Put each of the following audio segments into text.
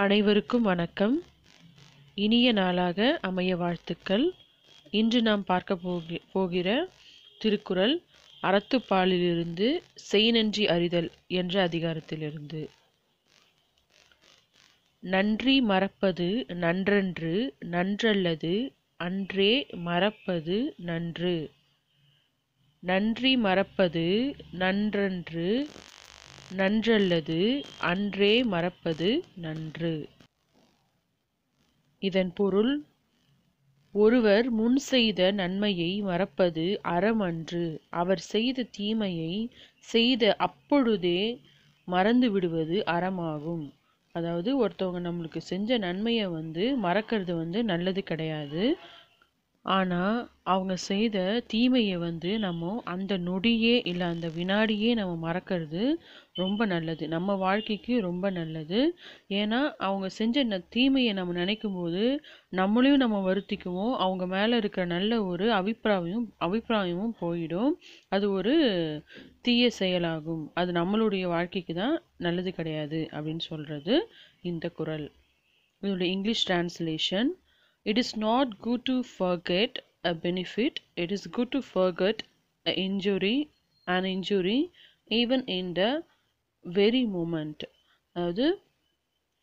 அனைவருக்கும் வணக்கம் இனிய நாளாக அமைய வாழ்த்துக்கள் இன்று நாம் பார்க்க போகிற திருக்குறள் அறத்துப்பாலிலிருந்து செய்நன்றி அறிதல் என்ற அதிகாரத்திலிருந்து நன்றி மறப்பது நன்றன்று நன்றல்லது அன்றே மறப்பது நன்று நன்றி மறப்பது நன்றன்று நன்றல்லது அன்றே மறப்பது நன்று இதன் பொருள் ஒருவர் முன் செய்த நன்மையை மறப்பது அறமன்று அவர் செய்த தீமையை செய்த அப்பொழுதே மறந்து விடுவது அறமாகும் அதாவது ஒருத்தவங்க நம்மளுக்கு செஞ்ச நன்மையை வந்து மறக்கிறது வந்து நல்லது கிடையாது ஆனால் அவங்க செய்த தீமையை வந்து நம்ம அந்த நொடியே, இல்லை அந்த வினாடியே நம்ம மறக்கிறது ரொம்ப நல்லது. நம்ம வாழ்க்கைக்கு ரொம்ப நல்லது. ஏன்னா, அவங்க செஞ்ச ந தீமையை நம்ம போது நம்மளையும் நம்ம வருத்திக்குவோம். அவங்க மேலே இருக்கிற நல்ல ஒரு அபிப்பிராயம் அபிப்பிராயமும் போயிடும். அது ஒரு தீய செயலாகும். அது நம்மளுடைய வாழ்க்கைக்கு தான் நல்லது கிடையாது, அப்படின்னு சொல்கிறது இந்த குறள். இதோட English translation It is not good to forget a benefit. It is good to forget an injury, an injury even in the very moment. அதாவது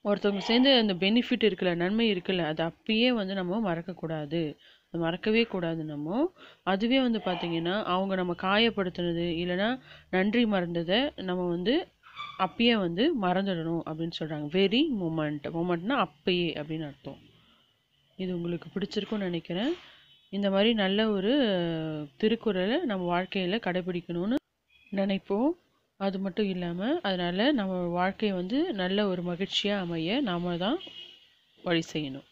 ஒருத்தவங்க சேர்ந்து அந்த பெனிஃபிட் இருக்குல்ல நன்மை இருக்குல்ல அது அப்பயே வந்து நம்ம மறக்கக்கூடாது அது மறக்கவே கூடாது நம்ம அதுவே வந்து பார்த்திங்கன்னா அவங்க நம்ம காயப்படுத்துனது இல்லைன்னா நன்றி மறந்ததை நம்ம வந்து அப்பயே வந்து மறந்துடணும் அப்படின்னு சொல்கிறாங்க வெரி மூமெண்ட் மூமெண்ட்னா அப்பயே அப்படின்னு அர்த்தம் இது உங்களுக்கு பிடிச்சிருக்கும்னு நினைக்கிறேன் இந்த மாதிரி நல்ல ஒரு திருக்குறளை நம்ம வாழ்க்கையில் கடைபிடிக்கணும்னு நினைப்போம் அது மட்டும் இல்லாமல் அதனால் நம்ம வாழ்க்கை வந்து நல்ல ஒரு மகிழ்ச்சியாக அமைய நாம் தான் வழி செய்யணும்